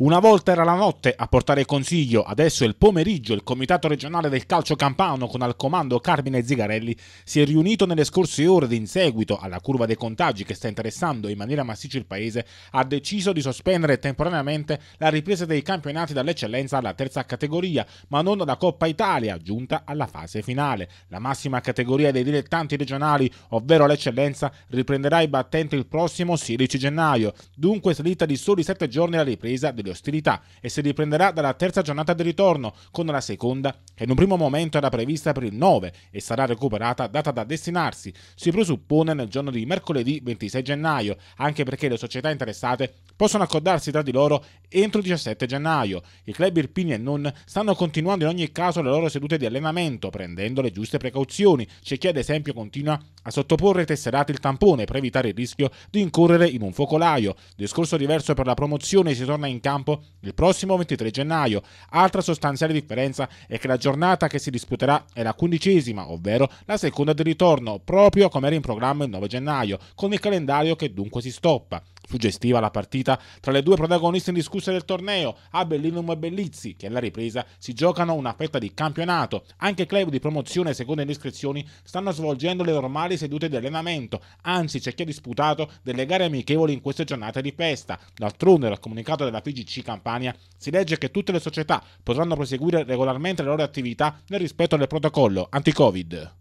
Una volta era la notte a portare consiglio, adesso è il pomeriggio. Il Comitato regionale del calcio campano, con al comando Carmine Zigarelli, si è riunito nelle scorse ore ed in seguito alla curva dei contagi che sta interessando in maniera massiccia il paese, ha deciso di sospendere temporaneamente la ripresa dei campionati dall'eccellenza alla terza categoria, ma non la Coppa Italia, giunta alla fase finale. La massima categoria dei dilettanti regionali, ovvero l'eccellenza, riprenderà i battenti il prossimo 16 gennaio. Dunque salita di soli 7 giorni la ripresa del di ostilità e si riprenderà dalla terza giornata di ritorno, con la seconda che in un primo momento era prevista per il 9 e sarà recuperata data da destinarsi, si presuppone nel giorno di mercoledì 26 gennaio, anche perché le società interessate possono accordarsi tra di loro entro il 17 gennaio. I club irpini e non stanno continuando in ogni caso le loro sedute di allenamento, prendendo le giuste precauzioni. C'è chi ad esempio continua a sottoporre tesserati il tampone per evitare il rischio di incorrere in un focolaio. Discorso diverso per la promozione si torna in campo campo il prossimo 23 gennaio. Altra sostanziale differenza è che la giornata che si disputerà è la quindicesima, ovvero la seconda di ritorno, proprio come era in programma il 9 gennaio, con il calendario che dunque si stoppa. Fu gestiva la partita tra le due protagoniste indiscusse del torneo, Abellinum e Bellizzi, che alla ripresa si giocano una fetta di campionato. Anche club di promozione, secondo le iscrizioni, stanno svolgendo le normali sedute di allenamento, anzi c'è chi ha disputato delle gare amichevoli in queste giornate di festa. D'altronde, dal comunicato della PGC Campania, si legge che tutte le società potranno proseguire regolarmente le loro attività nel rispetto del protocollo anti-Covid.